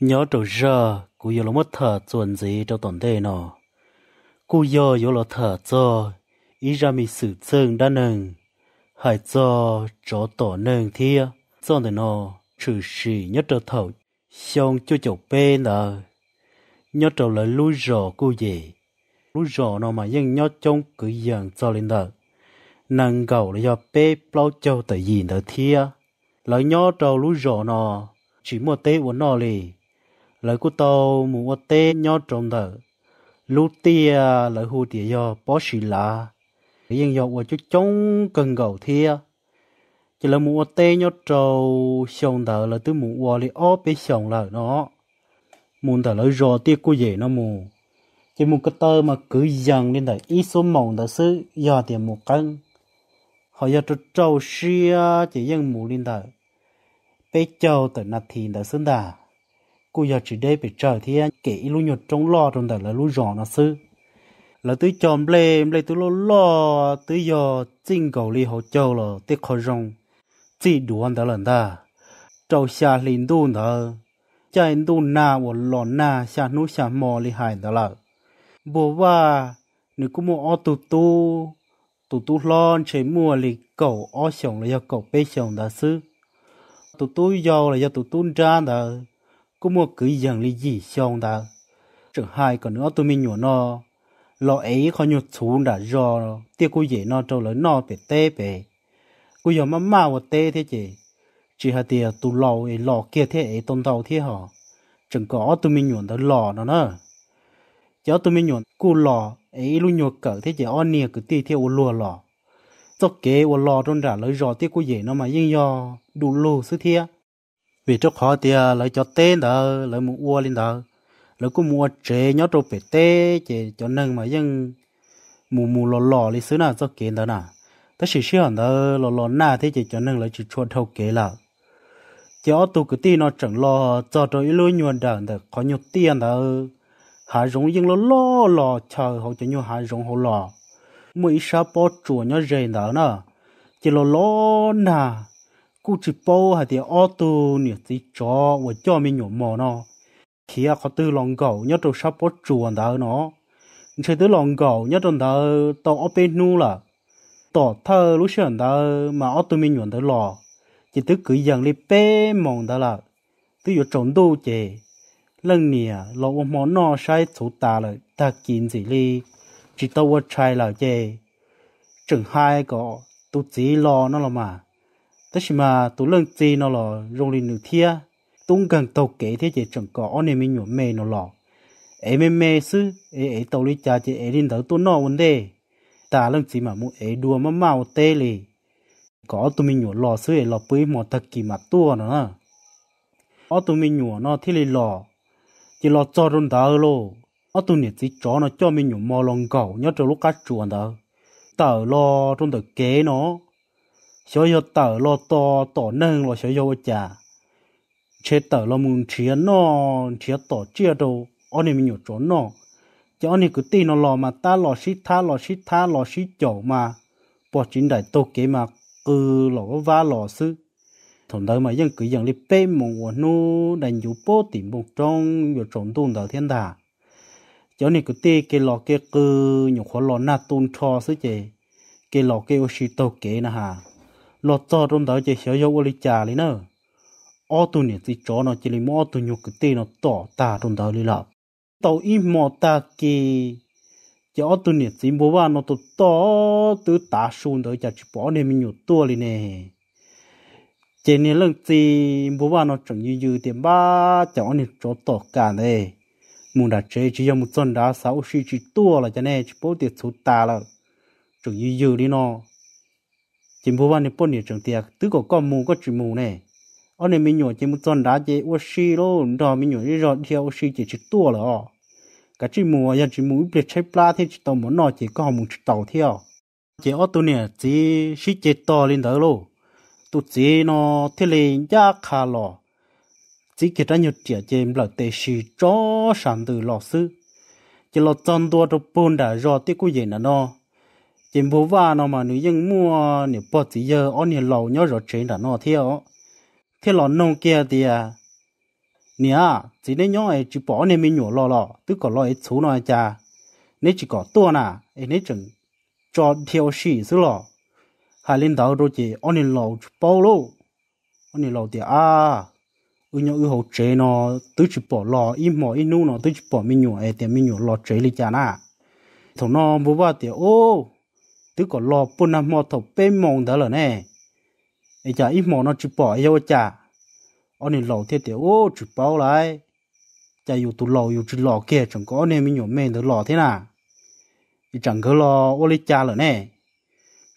nhớ trâu rơ cú yêu lo mất thở chuẩn gì cho tổn thế nó cú yêu yêu lo thở cho ý ra mình sử dương đa nâng hải cho chỗ tổ nâng thia cho nên nó trừ sĩ nhớ trâu thầu xong cho chậu bê nờ nhớ trâu lời lúi rò cú gì lúi rò nó mà dân nhớ trông cứ dần cho lên đợt, nâng cầu là do bê bao châu tại gì nờ thia lời nhớ trâu lúi rò nó chỉ một tế của nó liền lời của tàu mù ô tê nhó trộm tờ lú tia lời hù tỉa do bó xì lạ cái dân dọc của chú chống cần gầu thia chỉ là mù ô tê nhó trâu xong tờ là tứ mù ô lì ó bê xong lời nó muốn tờ lời rò tia của dễ nó mù chỉ một cái tơ mà cứ dần lên tới ít số mộng tới sự giờ thì một cân họ giờ trâu trâu xia chỉ dân mù lên tới bé trâu tới nạt thì tới xứng đà cô giờ chỉ đây bị trở thì kể lu nhột trong lo trong đời là lu rõ nó sư là tôi chọn lê lê tôi lo lo tôi giờ chinh cầu li hậu châu là tôi khó rong chỉ đủ anh ta lần ta trâu xa linh đu đó chạy đu na và lò na xa nú xa mò li hại đó là bố ba nếu cũng muốn ô tụ tu tụ tu lon chế mua li cầu ô sống là do cầu bê sống đó sư tụ tu giàu là do tụ tu ra đó có mua cứ dần lý gì xong ta chẳng hai còn nữa tôi mình nhổ nó lo ấy khó nhổ xuống đã do tiêu cô dễ nó trâu lấy nó bể tê bể cô giờ mà mà và tê thế chị chỉ hà tiề tụ lò ấy lò kia thế ấy tôn đầu thế họ chẳng có tôi mình nhổ tới lò nó nữa giờ tôi mình nhổ cô lò ấy luôn nhổ cỡ thế chị on nè cứ tì theo lùa lò cho kế lò trong đã lấy rò tiêu cô dễ nó mà yên do đủ lù sứ thiệt vì cho khó thì à, lấy cho tên đó lấy mua ua lên đó lấy cũng mua chế nhớ trâu bể tê chế cho nâng mà nhưng mù mù lò lò lấy xứ nào cho kiến đó nè ta chỉ xí hẳn đó lò lò na thế chế cho nâng lấy chỉ chuột thâu kế là chế ở tù cái tí nó chẳng lo cho cho ít lối nhuận đảng được có nhiều tiền đó hà rong nhưng lò lò lò chờ họ cho nhiều hà rong họ lò mỗi sao bỏ chuột nhớ rèn đó nè chỉ lò lò nà cú chỉ bố hay thì ô tô nhiều tí chó và chó mình nhổ mò nó khi có tư lòng gầu nhớ trong sắp bó chuồn đó nó chỉ tư lòng gầu nhớ trong đó tàu ở bên nu là tàu thơ lúc xưa đó mà ô tô mình nhổ tới lò chỉ tư cứ dần đi bé mòn đó là tư yếu trộn đô chè lần nè lò ô mò nó sai thủ ta là ta kín gì đi chỉ tàu ở trai là chè chừng hai có tu chỉ lo nó là mà tất nhiên mà tú lần gì nó là rong lên nửa thia tung gần tàu kế thế chỉ chẳng có anh em mình nhổm mê nó lọ em em mê sư em em tàu lý cha chỉ em lên đầu tôi nó vấn đề ta lần gì mà muốn em đua mà mau tê lì có tụi mình nhổ lọ sư em lọ bưởi mỏ thật kỳ mà tua nữa có tụi mình nhổ nó thì lì lọ chỉ lọ cho run đỡ lô có tụi này chỉ cho nó cho mình nhổ mò lòng cầu nhớ cho lúc cá chuồn đỡ tờ lo trong tờ kế nó 小有豆咯多多嫩咯小有家，吃豆咯们吃喏，吃多吃多，我呢没有做喏，叫我呢个地喏咯嘛，打咯西他咯西他咯西脚嘛，bỏ chính đại tô kế mà cứ lọ va lọ sư thằng đó mà dân cứ dân đi bê mông của nó đánh dụ bố tìm một trong vừa trộn tuôn đầu thiên đà cho nên cái tê cái lọ kia cứ nhục khó lọ na tôn cho sư chè cái lọ kia ô xí tô kế nè hà lo cho trong đó chỉ hiểu dấu lý trà lý nữa ô tu nè thì chó nó chỉ là mò tu nhục cái tên nó tỏ ta trong đó lý là tàu im mò ta kì chỉ ô tu nè thì bố ba nó tụ to tứ ta xuống đó chỉ bỏ nên mình nhục tua lý nè chỉ nè lần thì bố ba nó chẳng như như tiền ba chỉ ô nè chó tỏ cả này muốn đã chế chỉ dùng một chân đá sáu suy chỉ tua là cho nè chỉ bố tiền số ta là chẳng như như đi nó chính phủ văn bốn nhiều trường tiệc tứ có con mù có chữ mù nè. ông này mình nhổ chỉ muốn tuần đá chế ô xì lô đó mình nhổ đi rồi theo ô xì chỉ chỉ tua rồi cả chữ mù giờ chữ mù biết chơi pla thì chỉ tàu muốn nọ chỉ có mù chỉ tàu theo chỉ ô tu nè chỉ xí chế to lên đó lô tu chỉ nó thế lên giá khá lò chỉ cái đó nhiều trẻ chế là tê xì cho sản từ lò sư chỉ lò chân tua trong bồn đá rồi tiếc cái gì nữa nó chim bố va nó mà nếu dân mua nếu bỏ thì giờ ở nếu lâu nhớ rồi chuyện đã nó theo thế là nông kia thì à nè chỉ nên nhớ ai chỉ bỏ nên mình nhổ lo lo tức có lo ấy e chú nó e cha nếu chỉ có tua nà ấy e nếu chừng cho theo sĩ xứ lo hai lên đạo rồi chỉ ở nên lâu chỉ bỏ luôn ở nên lâu thì à ư nhớ ư hậu chế nó tứ chỉ bỏ lo im mỏ im nu nó tứ chỉ bỏ mình nhổ ấy thì mình nhổ lo chế li cha nà thằng nó bố ba thì ô tức có lo bún ăn mò thầu bê mong đó là nè ấy chả ít mò nó chụp bỏ yêu chả ông này lò thế tiểu ô chụp bao lại chả yêu tụ lò yêu chụp lò kia chẳng có nên mình nhổ mền được lò thế nào thì chẳng có lò ô lấy chả là nè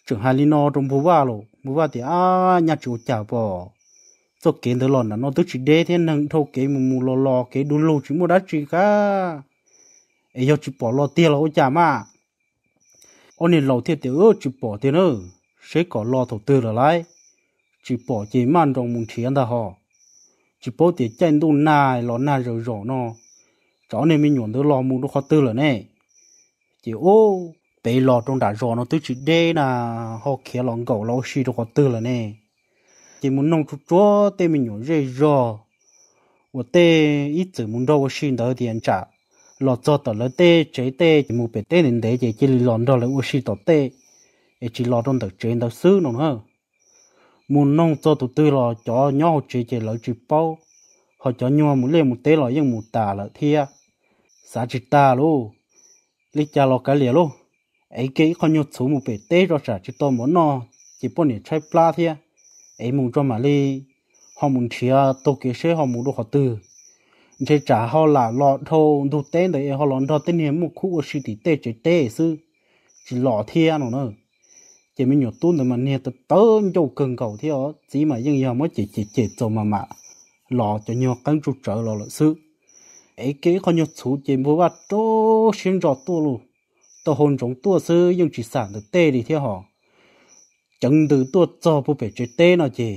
chẳng hai lino trong phố ba lò, phố ba thì à nhà chủ chả bỏ cho kiến tới lò là nó tức chỉ đê thế năng thâu kế mù mù lò lò kế đun lò chỉ mua đá chỉ cả ấy yêu chụp bỏ lò tiền là ô chả mà ông này lâu thiết tiểu chỉ bỏ tiền ơ, sẽ có lo thầu tư rồi lại chỉ bỏ chỉ man trong muốn thiền ta họ chỉ bỏ tiền chân đun nai lo nai rồi rõ nó cháu nên mình nhuận tới lo muốn nó khó tư rồi nè chỉ ô bị lo trong đã rõ nó tới chỉ đê là họ kia lòng cầu lo xì nó khó tư rồi nè chỉ muốn nông chút chúa tên mình nhuận dễ rõ và tê ít chữ muốn đâu xin đỡ tiền trả lọ cho tờ lỡ tê chế tê chỉ một bể tê nên để chỉ chỉ lọn đó là u xí tờ tê chỉ lọ trong tờ chế tờ xứ nó hơn. muốn nông cho tụi tư lọ cho nhau chế chế lỡ chỉ bao họ cho nhau một lên một tê lọ nhưng một tà là thia xã chỉ tà lô lý cha lọ cái liền lô ấy cái con nhau số một bể tê rồi xã chỉ to món nọ chỉ bao nhiêu trái pla thia ấy muốn cho mà li họ muốn chia tổ kế sẽ họ muốn đồ họ tư thế trả họ là lọ thô đủ tên đấy họ lọ thô tên hiếm một khu ở sự thì tê chỉ tê sư chỉ lọ thiên nó nữa chỉ mình nhổ tuôn mà nè tớ tớ châu cần cầu thế ó chỉ mà dân giờ mới chỉ chỉ chỉ cho mà mà lọ cho nhiều căn trụ trợ lọ lọ sư ấy cái con nhổ chú chỉ mua bát tô xuyên rõ tô luôn tô hồn trong tô sư nhưng chỉ sản được tê đi thế họ chẳng từ tô cho bố bể chỉ tê nó chỉ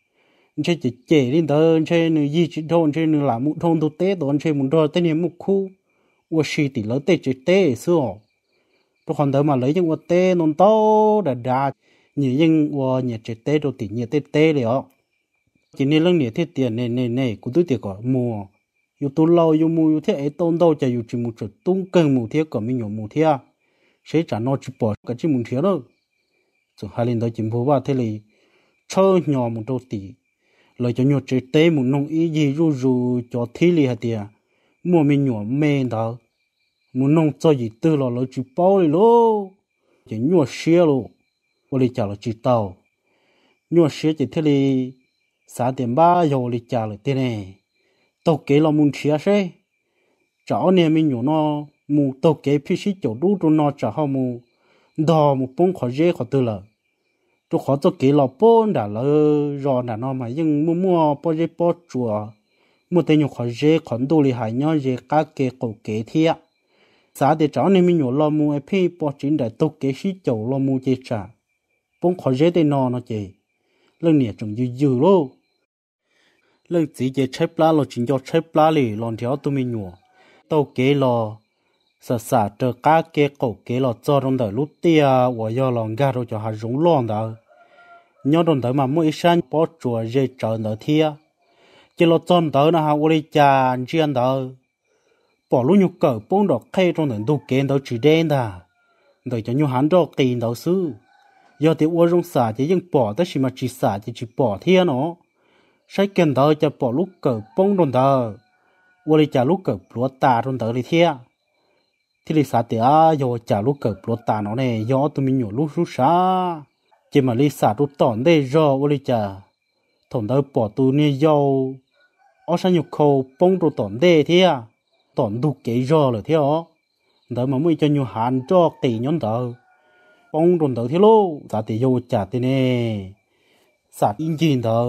chơi chỉ chế đi đó chơi nữ gì chỉ thôn chơi nữ là một thôn tu tế đó chơi muốn đo tên niệm một khu ô xì tỷ lỡ tế chỉ tế xưa tôi còn đỡ mà lấy những ô tế non to đã đã nhiều những ô nhẹ chỉ tế đồ tỷ nhẹ tế tế đấy ạ chỉ nên lăng nhẹ thiết tiền này này này cũng tôi tiền gọi mùa yêu tu lâu yêu mua yêu thiết ấy tôn đâu chả yêu chỉ một chút tung cần một thiết còn mình nhiều một thiết sẽ trả nó chỉ bỏ cái chỉ một thiết đâu rồi hai lần đó chỉ mua vào thế này chơi nhỏ một đô tỷ lời cho nhột chế tế một nông ý gì ru ru cho thi li hả tiệt mua mình nhổ mê đó một nông cho gì tư lo lo chỉ bao li lo chỉ nhổ xe lo ô li chả lo chỉ tàu nhổ xe chỉ thế li xã tiền ba dầu li chả lo thế này tàu kế lo muốn chia xe cháu nè mình nhổ nó mù tàu kế phi sĩ chỗ đu cho nó chả hao mù đò một bông khó dễ khó tư lợi chú khó cho kỹ lọ bố đã lỡ rò đã nó mà nhưng mua mua bố dê bố chùa mua tên nhu khó dễ khẩn đu lì hải nhó dê cá kê cổ kế thiệt xã để cháu nên mình nhổ lo mua phê bố chính đại tục kế sĩ chầu lo mua chê trả bông khó dễ tên nó nó chê lần nè trông dư dư lô lần chỉ chê chép lá lo chính cho chép lá lì lòn thiếu tụi mình nhổ tàu kế lo sợ sợ trở cá kê cổ kế lo cho trong đời lúc tia và do lòng gà rồi cho hạt rúng lòn đó nhớ đồn tới mà mỗi ít sáng bỏ chùa dây trở nở thia chỉ lo chọn tới là hao lấy cha riêng tới bỏ lũ nhục cỡ bông đỏ khay trong nền đồ kiến đó chỉ đen ta đợi cho nhục hắn đó tiền đó xứ giờ thì uống rong xả chỉ dừng bỏ tới chỉ mà chỉ xả chỉ chỉ bỏ thia nó sai kiến tới cho bỏ lũ cỡ bông đồn tới uống lấy cha lúc cỡ lúa ta trong tới đi thia thì lấy xả thì à giờ cha lúc cỡ lúa ta nó này giờ tụi mình nhổ lúc rút xa chỉ mà li xả tu tỏn đây rồi vô lý chả thằng đó bỏ tu nè dâu ở sao nhục khâu bông tu tỏn đây thế à tỏn đủ kỹ rồi rồi thế ó đó mà mới cho nhiều hạn cho tỷ nhóm đó bông tu đó thế lô giả tỷ dâu chả thế nè xả in gì đó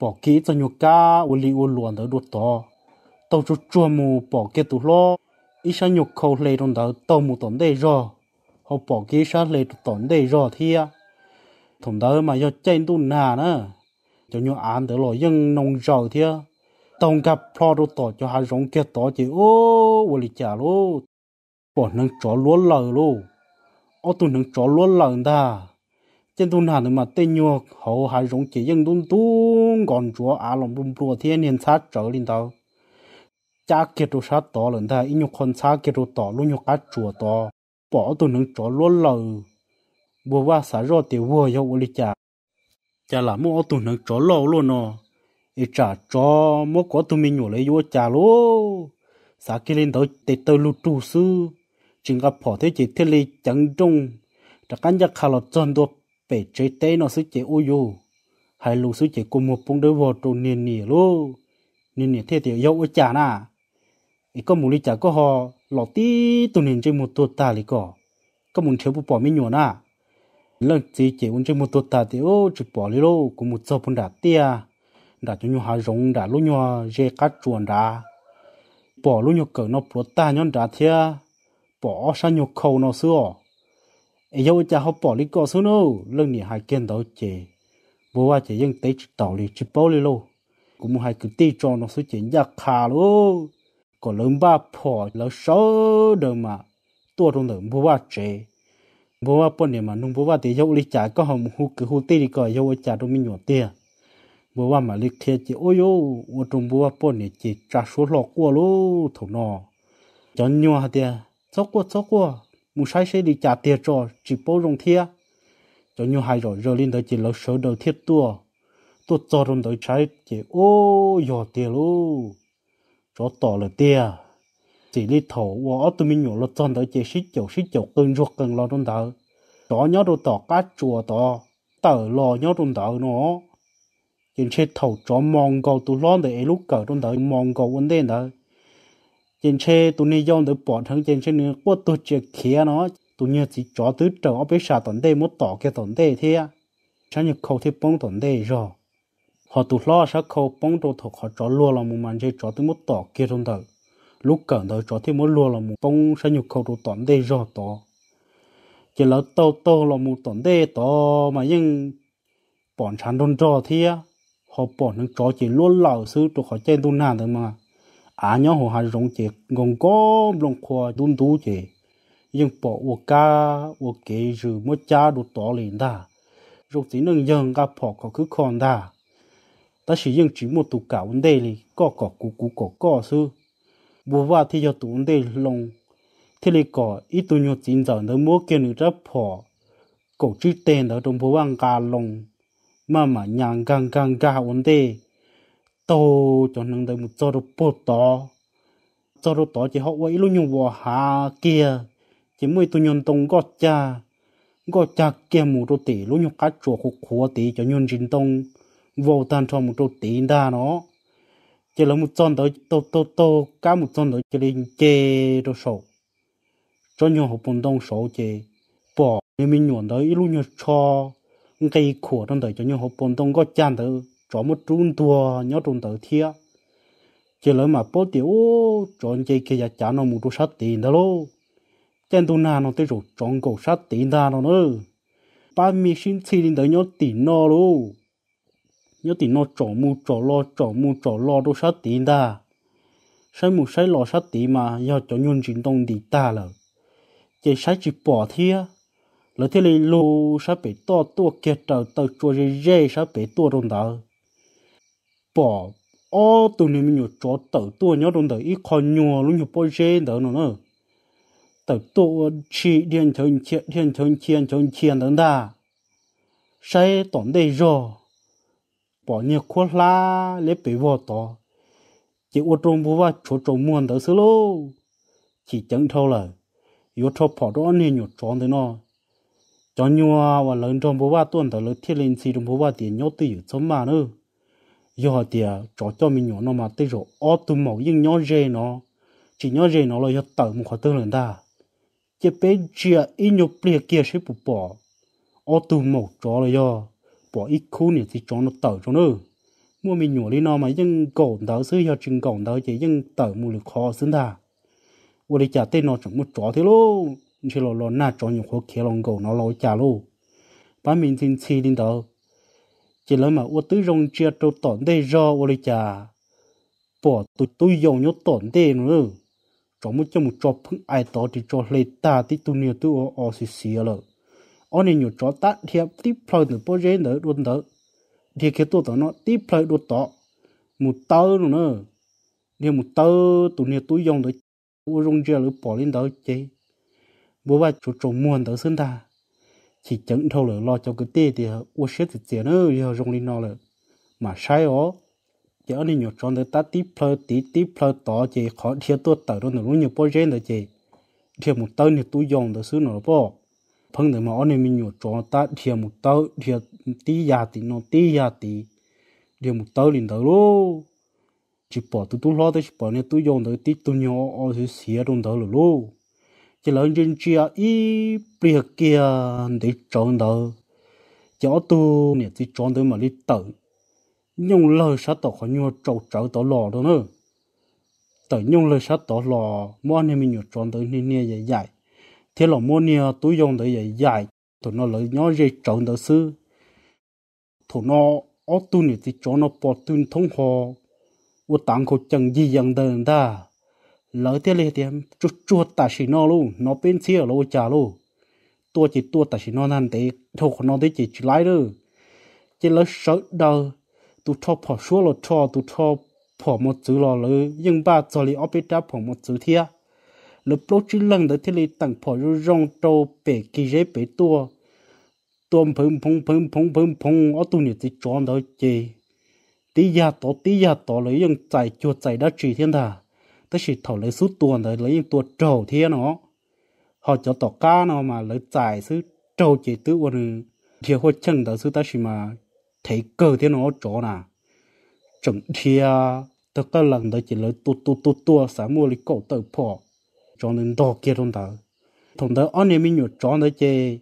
bỏ kỹ cho nhiều cá vô lý vô luận đó đốt to tàu chú chua mù bỏ kia tu lo ít sao nhục khâu lấy trong đó tàu mù tỏn đây rồi họ bỏ kia sao lấy tỏn đây rồi thế à thùng đó mà do chen tu nà nữa cho như ăn tới rồi dân nông giàu thia tông gặp plo đồ tỏ cho hai rong kia tỏ chỉ ô vô lý trả lô bỏ nâng chó lúa lờ lô ô tu nâng chó lúa lờ ta trên tu nà nữa mà tên nhua hậu hai rong chỉ dân tu tu còn chúa à lòng bùm bùa thiên niên sát trở lên tao cha kia đồ sát tỏ lần ta in nhục con sát kia đồ tỏ luôn nhục cá chùa tỏ bỏ tu nâng chó lúa lờ bùa wa xả rô thì vua yêu u li chả chả là mua tụ nâng chó lâu luôn nó ít chả chó mua có tụ mình nhổ lấy vua chả lô xả kia lên tới tê tới lu tu sư chừng gặp phỏ thế chỉ thế li chẳng trung chắc cảm giác khá là chân đồ bể trái tế nó sẽ chế ô yêu hay lu sẽ chế cùng một bông đôi vợ tụ niên nỉ lô niên nỉ thế thì yêu u chả na ít có mù li chả có họ lọt tí tụ niên chơi một tuột ta li cỏ có muốn thiếu bộ bỏ mình nhổ na lần chỉ chỉ uống chơi một tuột ta thì ô chụp bỏ đi luôn cũng một số phân đã tia đã cho nhau hà rong đã lúc nhau dê cắt chuồn đã bỏ lúc nhau cỡ nó bỏ ta nhau đã thia bỏ sang nhau khâu nó xưa ấy dâu cha họ bỏ đi cọ xưa nó lần này hai kiện đầu chỉ bố ba chỉ dân tế tàu đi chụp bỏ đi luôn cũng một hai cái ti cho nó số chỉ giặc khà luôn còn lớn ba bỏ lớn sáu đời mà tua trong đời bố ba chỉ bố ba bọn mà nung bố ba thì dâu đi trả có hồng hú cứ hú tê đi coi dâu trả đâu mình nhỏ tiền bố ba mà lịch thiệt chỉ ôi ô ô trong bố ba bọn này chỉ trả số lọ qua lô thổ nọ cho nhau hả tiền chóc qua chóc qua mu sai sẽ đi trả tiền cho chỉ bố rong thiệt cho nhau hai rồi rồi lên tới chỉ lỡ sớ đầu thiết tua tua cho trong tới trái chỉ ô nhỏ tiền lô cho tỏ là tiền chỉ đi thổ và ở tụi mình nhổ lót chân tới chỉ xích chậu xích chậu cơn ruột cơn lo trong đó đó nhớ đồ tỏ cá chùa tỏ tờ lo nhớ trong đó nó trên xe thầu cho mong cầu tụi lo để lúc cỡ trong đó mong cầu vấn đề đó trên xe tụi này dòng để bỏ thằng trên xe này qua tụi chơi kia nó tụi nhớ chỉ cho tứ trở ở bên xa tận đây một tỏ cái tận đây thế sáng nhập khẩu thì bông tận đây rồi họ tụi lo sao khẩu bông đồ thuộc họ cho luôn là một màn chơi cho tụi một tỏ kia trong đời lúc cần tới cho thì mỗi lúa là một bông sẽ nhục khẩu đồ toàn đây rõ to, chỉ là tàu to là một toàn đây to mà nhưng bọn sản đồn rõ thì họ bọn nó cho chỉ lúa lão sư cho họ trên tu nàn thôi mà à nhớ họ hay rong chỉ ngon có lòng khoa đun tú chỉ nhưng bỏ ô ca ô kế rử mỗi cha đồ to lên ta rồi chỉ nâng dần cả bỏ có cứ còn ta ta chỉ nhưng chỉ một tụ cả vấn đề này có có cú cú có có sư bố vợ thì cho tụng để lòng thế là có ít tụi nhau chính giờ nó mua cái nữa ra phò cổ chữ tên đó trong bố vợ gà lòng mà mà nhàng gang gang gà ổn đề tô cho nên đây một chỗ đó bột to, chỗ đó to chỉ học vậy luôn nhau vào hà kia chỉ mới tụi nhau tông gót cha gót cha kia một chỗ tỉ luôn nhau cá chuột khổ khổ tỉ cho nhau chính tông vô tan cho một chỗ tỉ đa nó chỉ là một chân đó to to to cả một chân đó chỉ là chê đồ số, cho nhau học bồn đông số chê bỏ nên mình nhuận đó ít lúc nhau cho cây khổ trong đời cho nhau học bồn đông có chăn đó cho một trung tua nhau trung tử thia chỉ là mà bố tiểu chọn chê kia chả nó một đồ sát tiền đó lô chân tu nào nó tới rồi chọn cổ sát tiền ta nó nữa ba mươi sinh chi đến tới nhau tiền nó luôn nhớ tí nó trổ mu trổ lo trổ mu trổ lo đâu sát tí ta sai mu sai lo sát tí mà do cho nhun chính tông đi ta lờ chỉ sai chỉ bỏ thia lỡ thế này lô sát bị to tua kẹt trở tờ chua dê dê sát bị tua đông tờ bỏ ô tụi mình nhiều chỗ tờ tua nhớ đông tờ ít còn nhiều luôn nhiều bôi dê tờ nữa nữa tờ tua chi điên thường chiên điên thường chiên thường chiên tờ ta sai tổng đây rồi bỏ nhiều khó la lấy bị vò to chỉ ô trung bố và chỗ trông muôn tới xứ lô chỉ chẳng thâu là yếu thâu bỏ đó anh nhột tròn tới nó cho nhua và lớn trung bố và tuần tới lớn thiết lên xì trong bố và tiền nhau tỉ chấm mà nữa do họ tiền cho cho mình nhỏ nó mà tới rồi ô tu mẫu nhưng nhỏ dê nó chỉ nhỏ dê nó là yếu tẩu một khó tư lần ta chỉ bé chia ít nhục bìa kia sẽ bù bỏ ô tu mẫu cho là do bỏ ít khu này thì cho nó tở cho nó mua mình nhổ đi nó mà dân cổn đó xứ cho chừng cổn đó chỉ dân tở mua được khó xứng ta ủa đi trả tên nó chẳng một chó thế lô chỉ lo lo na cho nhiều khó kia lòng cổ nó lo trả lô ba mình xin chi đến đó chỉ lấy mà ủa tứ rong chia trâu tổn đây do ủa đi trả bỏ tụi tôi dùng nhốt tổn đây nữa chọn một cho một cho phưng ai đó thì cho lấy ta thì tôi nhiều tôi ở ở xì xì rồi ông nên nhớ cho ta thiệp tiếp phơi được bao giờ nữa luôn đó thì cái tổ đó nó tiếp phơi đốt đó một tơ nữa nữa thì một tơ tụi này tôi dùng để u rung chia lửa bỏ lên đó chứ bố bà chủ trộm muôn tới xương ta chỉ chẳng thâu lửa lo cho cái tê thì u xét thì tiền nữa giờ rung lên nó lửa mà sai ó chỉ anh nhớ cho người ta tiếp phơi tí tiếp phơi đó chứ khó thiệp tôi tới đó nó luôn nhớ bao giờ nữa chứ thì một tơ này tôi dùng để xương nó bỏ phong được mà ông này mình nhổ cho ta thiệt một tao thiệt tí giá tí nó tí giá tí thiệt một tao liền tao luôn chỉ bỏ tụi tôi lo tới chỉ bỏ nên tôi dùng tới tí tôi nhỏ ở dưới xía trong đó rồi luôn chỉ là trên chia à, ít biệt kia để chọn đó chỉ ở tu nè chỉ chọn tới mà đi tự nhung lời sát tỏ khỏi nhau trâu trâu tỏ lò đó nữa tự nhung lời sát tỏ lò mỗi anh em mình trọn tới nên nè dạy dạy thế là mua nia tôi dùng để dạy dài tụi nó lấy nhỏ dây trộn đó sư tụi nó ở tu nị thì cho nó bỏ tuân thông hồ ở tặng cô chẳng gì dạng đơn ta lỡ thế này thì em chút chút ta xí nó luôn nó bên xe là ô chả luôn tôi chỉ tôi ta xí nó năn để thuộc nó để chỉ chỉ lại được chỉ lấy sợ đâu tụi cho bỏ số là cho tụi cho bỏ một chữ là lỡ nhưng ba cho lý ở bên đó bỏ một chữ thiệt lúc bố chứ lần đó thì lì tặng phò rú rong trâu bể kỳ rế bể tua tuôn phùng phùng phùng phùng phùng, phừng ở tu nhiệt thì chọn đó chị tí gia tổ tí gia tổ lấy dùng chạy chuột chạy đã chỉ thiên thà tới chỉ thầu lấy suốt tuần rồi lấy những tuột trầu thiên nó họ cho tổ ca nó mà lấy chạy sư trầu chỉ tứ quần kia hoa chân đó sư ta chỉ mà thấy cơ thiên nó chỗ nà chẳng thiên, tất cả lần đó chỉ lấy tu tu tu tu sáng mua lấy cổ tờ phò trong đường đỏ kia trong đó thằng đó anh em mình nhớ trong đó chơi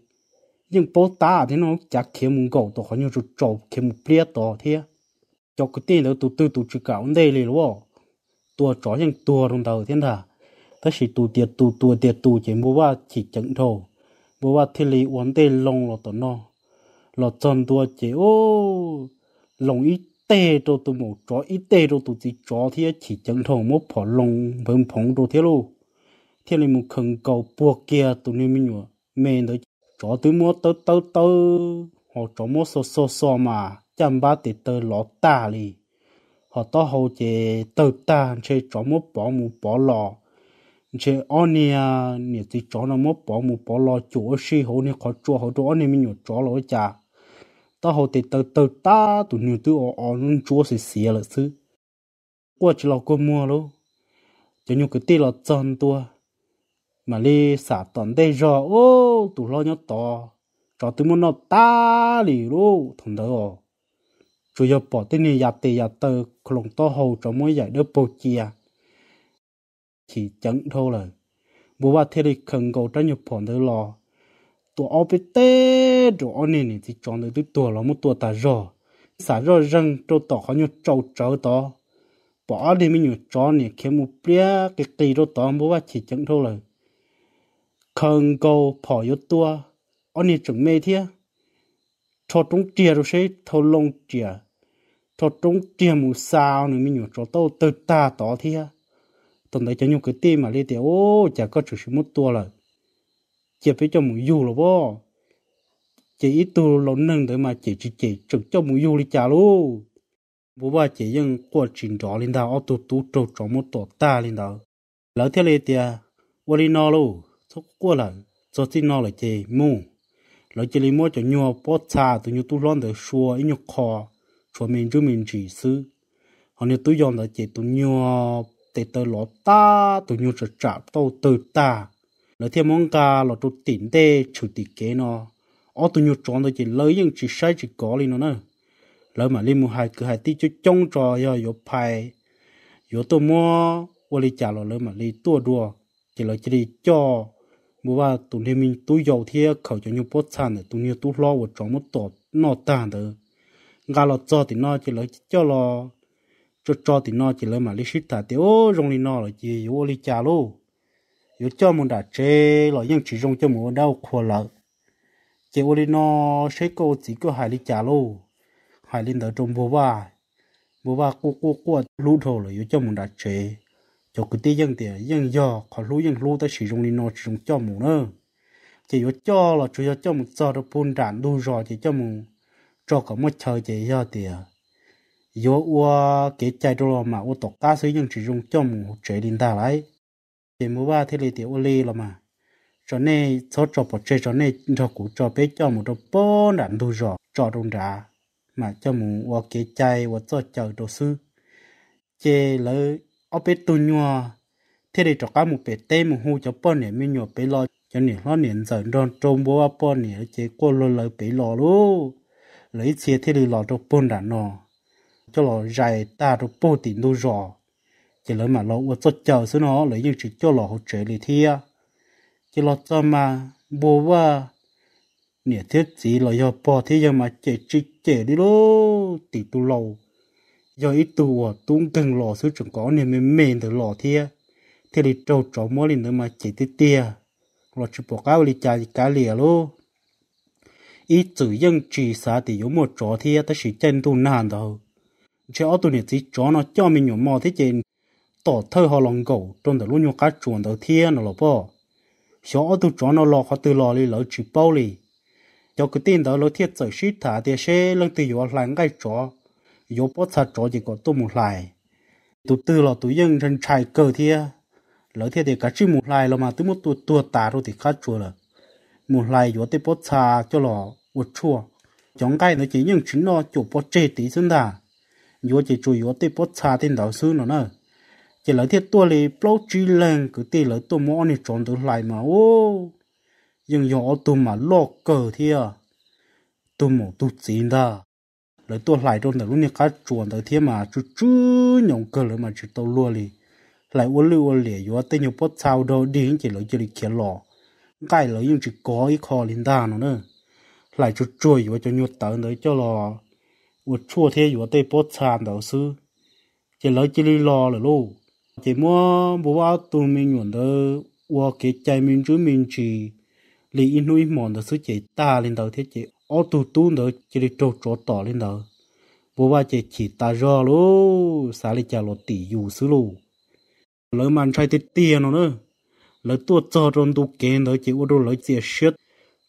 nhưng bố ta thì nó chả kiếm một gấu đó họ nhớ rồi trộn kiếm một bia đó thế cho cái tiền đó tụi tụi tụi chỉ cả vấn đề này luôn tụi chó nhưng tụi trong đó thế nào ta chỉ tụi tiệt tụi tụi tiệt tụi chỉ mua ba chỉ chỉnh thầu mua ba thì lý vấn đề long là tụi nó là chân tụi chỉ ô lòng ít tê cho tụi một chó ít tê cho tụi chỉ chó thì chỉ chỉnh thầu một phỏ lòng vẫn phong đồ thế luôn thiên linh một khẩn cầu buộc kia tụi nên mình nhở mẹ đó chó tứ mua tớ tớ tớ họ chó mua sô sô sô mà chăm ba tỷ tớ lọ ta li họ to hầu chế tớ ta chế chó mua bỏ mù bỏ lọ chế anh nia nia tí chó nó mua bỏ mù bỏ lọ chỗ xí hậu nia khó chỗ hậu chỗ anh mình nhở chó lọ chả ta hầu tỷ tớ tớ ta tụi nên tụi họ họ nên chỗ xí xí là xứ qua chỉ là cô mua luôn cho nên cái tí là chân tua mà li xả toàn đây rồi ô tụ lo nhớ to cho tụi muốn nó ta lì lu thằng đó chủ yếu bỏ tên này yạt tê yạt tơ không to hầu cho mỗi giải đỡ bồ chia chỉ chẳng thôi lời bố ba thế đi cần cầu cho nhập bọn đỡ lo tụi ô bị tê đồ ô nè nè thì chọn được tụi tụi lo một tụi ta rồi xả rồi răng trâu tỏ khó nhớ trâu trâu tỏ bỏ đi mình nhớ cho nè khi một bia cái cây đó tỏ bố ba chỉ chẳng thôi lời không có phỏ yếu tua anh này chuẩn mê thế cho chúng chia rồi sẽ thâu lông chia cho chúng chia mù sao nữa mình nhổ cho tao từ ta tỏ thế tuần đấy cho nhung cái tiền mà lấy tiền ô chả có chủ sự một tua rồi, chỉ phải cho mù dù rồi bố chỉ ít tu lớn nâng để mà chỉ chỉ chỉ trực cho mù dù đi trả luôn bố bà chỉ dùng quá trình đó lên đầu ô tu tu trâu trâu một tổ ta lên đầu lỡ thế lấy tiền ô đi nó luôn số qua là số tin nó là chơi mu là chơi mua cho nhau bó cha tụi nhau tu lon để xua ấy nhau kho, xua mình chú mình chỉ sư họ nhau tụi dọn là chơi tụi nhau để tới lọ ta tụi nhau sẽ trả tàu từ ta là thêm món cá là tụi tỉnh tê chủ tịch kế nó ở tụi nhau chọn tới chơi lấy những chỉ sai chỉ có lên nó nữa lỡ mà lên mua hai cửa hai tí cho trông trò yo yo phải yo tôi mua 我哩家了了嘛，哩多多，就了这里叫 mua ba tụ liên minh tụ giàu thiê khẩu cho nhau bớt sản tụ nhiều tụ lo và trong một tổ nọ tàn đó gà lọ cho thì nó chỉ lấy cho lọ cho cho thì nó chỉ lấy mà lấy xịt ta thì ô rong đi nó là gì ô lấy cha lô yếu cho mình đã chế lọ nhưng chỉ rong cho mình đau khổ lợ chế ô lấy nó sẽ có chỉ có hai lấy cha lô hai lên đó trong bố ba bố ba cô cô cô lũ thầu là yếu cho mình đã chế cho cái tiếng dân tiếng dân do khó lú dân lú tới sử dụng đi nó sử dụng cho mù nữa chỉ có cho là chú yếu cho một giờ được phun đạn đu rồi chỉ cho một cho cả một trời chỉ do thì yếu ua cái chạy đồ mà ua tộc ta sử dụng sử dụng cho một chế đình ta lại chỉ mua ba thế thì ua li là mà cho nên số cho bỏ chơi cho nên cho cụ cho bé cho một đồ bốn đạn đu rồi cho đông đá mà cho một ua cái chạy ua cho chờ đồ sư chế lấy ở bên tôi nhua thế để cho các một bé tê một hồ cho bọn này mình nhua bé lo cho nên nó nên giờ đòn trôm bố bọn này chế cô lo lời bé lo luôn lấy xe thế để lo cho bò đã nọ cho lo dài ta cho bò tiền đâu rõ chỉ lấy mà lo uất cho chờ xứ nó lấy những chỉ cho lo hỗ trợ lý thi à chỉ lo cho mà bố và nè thiết chỉ lo cho bọn thế nhưng mà chế chỉ chế đi luôn tìm tu lâu do ít tù à tung cần lò sứ trưởng có nên mới mềm từ lò thia thế thì trâu trâu mỗi lần nữa mà chỉ tới tia lò chụp bỏ cá lì chà cá lìa lô ít chữ dân chỉ xã thì có một chỗ thia ta chỉ chân tu nàn đâu chứ ở tụi này chỉ chỗ nó cho mình nhổ mò thế trên tổ thơ họ lòng cổ trong đó luôn nhổ cá chuồn đầu thia nó lò bỏ số ở tụi chỗ nó lò họ từ lò lì lỡ chụp bao lì cho cái tin đó lỡ thiết chữ sĩ thả thì sẽ lần từ vô lắng cái chỗ yo bó thật trò chỉ có tôi một lại tụ tư là tụ dân trên trai cơ thia lỡ thia thì cả chi một lại là mà tôi một tụ tua tả rồi thì khác chua là một lại yo tế bó xa cho lò uất chua chống cái nó chỉ những chính nó chủ bó chê tí xứng đà yếu chỉ chủ yo tế bó xa tên đạo sư nó nữa chỉ lỡ thiết tua lì bao chi lên cứ ti lỡ tua mò này tròn tụ lại mà ô nhưng yo tụ mà lo cờ thia tụ mổ tụ chín đà lại tôi lại trong đó lúc này cá chuồn tới thế mà chú chú nhộng cơ lỡ mà chú tôi lúa đi lại uốn lưu uốn lìa yếu tên nhộng bớt sao đâu đi chỉ lỡ chỉ lì kia lò cái lỡ nhưng chỉ có ý khó linh đan nó nữa lại chú chuồn yếu cho nhộng tớ nữa cho lò uốn chua thế yếu tên bớt sao đâu sư chỉ lỡ chỉ lì lò lỡ lô chỉ mua bố bao tụi mình nhuận đó uốn cái chạy mình chú mình chỉ lì in nuôi mòn đó sư chỉ ta linh đầu thế chỉ ô tu tu nữa chỉ đi trộn trộn tỏ lên đó bố ba chỉ chỉ ta rò lô xả lại chả lột tỷ dù xứ lô lỡ màn trai tít tiền nó nữa lỡ tua cho trong tu kén đó chỉ ô đồ lỡ chỉ sét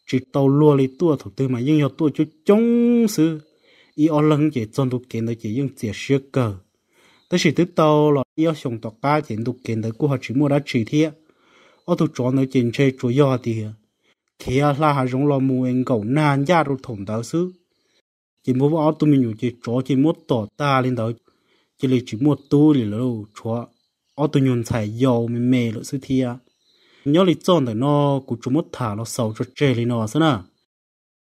chỉ tàu lua lấy tua thủ tư mà nhưng giờ tua chú chống xứ y ô lăng chỉ trong tu kén đó chỉ nhưng chỉ sét cờ tới chỉ tới tàu là y ô sống tọt cá chỉ tu kén đó của họ chỉ mua đã chỉ thiệt ô tu chọn nó chỉ chơi chủ yếu thì khi là hà rong lo mù anh cầu nan gia rồi thủng tao xứ chỉ muốn bảo tụi mình chỉ cho chỉ muốn tỏ ta lên đó chỉ lấy chỉ muốn tu để lâu cho ở tu nhân xài dầu mình mê lỡ xứ thia nhớ lý chọn tại nó cũng chỉ muốn thả nó sầu cho trẻ lên nó xứ nè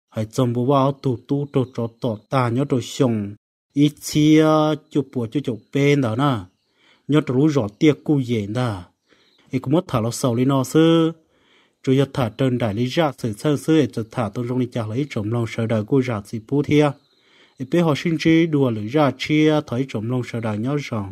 hãy chọn bố bảo tu tu cho cho tỏ ta nhớ rồi xong ít chia cho bùa cho cho bên đó na nhớ rồi rõ tiếc cú dễ nè ấy cũng mất thả nó sầu lên nó xứ chủ yếu thả trên đại lý ra sự sơ sơ cho thả tôi trong lý trả lấy trộm lòng sợ đời của ra sĩ bố thia ít bé họ sinh chi đùa lý ra chia thấy trộm lòng sợ đời nhớ rằng